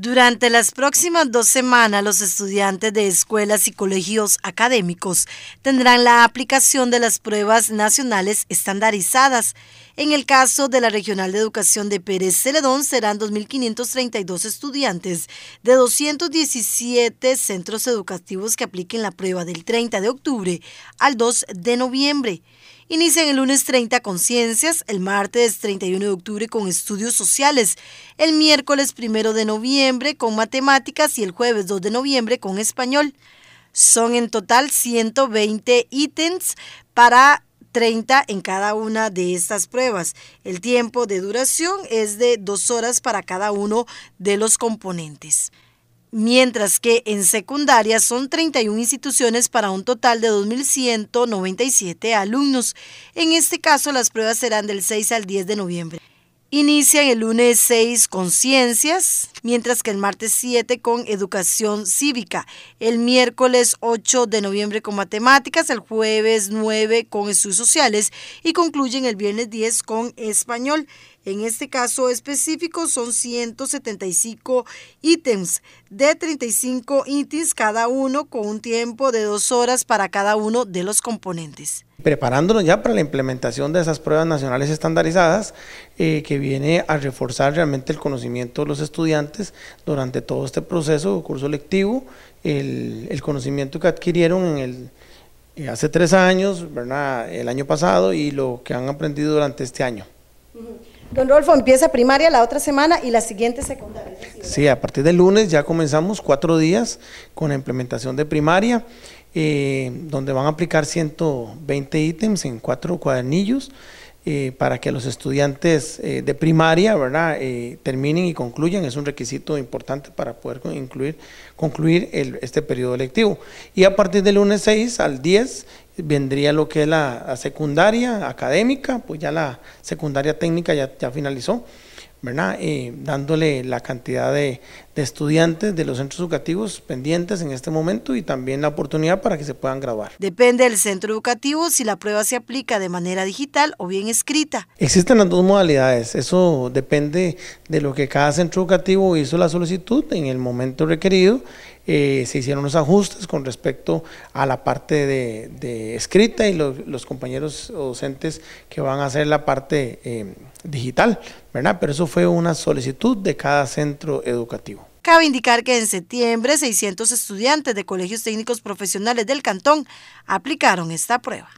Durante las próximas dos semanas, los estudiantes de escuelas y colegios académicos tendrán la aplicación de las pruebas nacionales estandarizadas. En el caso de la Regional de Educación de Pérez Celedón, serán 2.532 estudiantes de 217 centros educativos que apliquen la prueba del 30 de octubre al 2 de noviembre. Inician el lunes 30 con ciencias, el martes 31 de octubre con estudios sociales, el miércoles 1 de noviembre con matemáticas y el jueves 2 de noviembre con español. Son en total 120 ítems para 30 en cada una de estas pruebas. El tiempo de duración es de dos horas para cada uno de los componentes mientras que en secundaria son 31 instituciones para un total de 2.197 alumnos. En este caso, las pruebas serán del 6 al 10 de noviembre. Inician el lunes 6 con ciencias, mientras que el martes 7 con educación cívica, el miércoles 8 de noviembre con matemáticas, el jueves 9 con estudios sociales y concluyen el viernes 10 con español. En este caso específico son 175 ítems de 35 ítems cada uno con un tiempo de dos horas para cada uno de los componentes. Preparándonos ya para la implementación de esas pruebas nacionales estandarizadas eh, que viene a reforzar realmente el conocimiento de los estudiantes durante todo este proceso de curso lectivo, el, conocimiento que adquirieron en el, eh, hace tres años, el año pasado y lo que han aprendido durante este año. Don Rolfo, empieza primaria la otra semana y la siguiente secundaria. Sí, a partir del lunes ya comenzamos cuatro días con la implementación de primaria, eh, donde van a aplicar 120 ítems en cuatro cuadernillos. Eh, para que los estudiantes eh, de primaria ¿verdad? terminen y concluyan. Es un requisito importante para poder incluir, concluir este periodo lectivo. Y a partir del lunes 6 al 10 vendría lo que es la, secundaria académica, pues ya la secundaria técnica ya, ya finalizó dándole la cantidad de, estudiantes de los centros educativos pendientes en este momento y también la oportunidad para que se puedan graduar. Depende del centro educativo si la prueba se aplica de manera digital o bien escrita. Existen las dos modalidades, eso depende de lo que cada centro educativo hizo la solicitud en el momento requerido. Eh, se hicieron los ajustes con respecto a la parte de, escrita y los, compañeros docentes que van a hacer la parte eh, digital, pero eso fue una solicitud de cada centro educativo. Cabe indicar que en septiembre 600 estudiantes de colegios técnicos profesionales del cantón aplicaron esta prueba.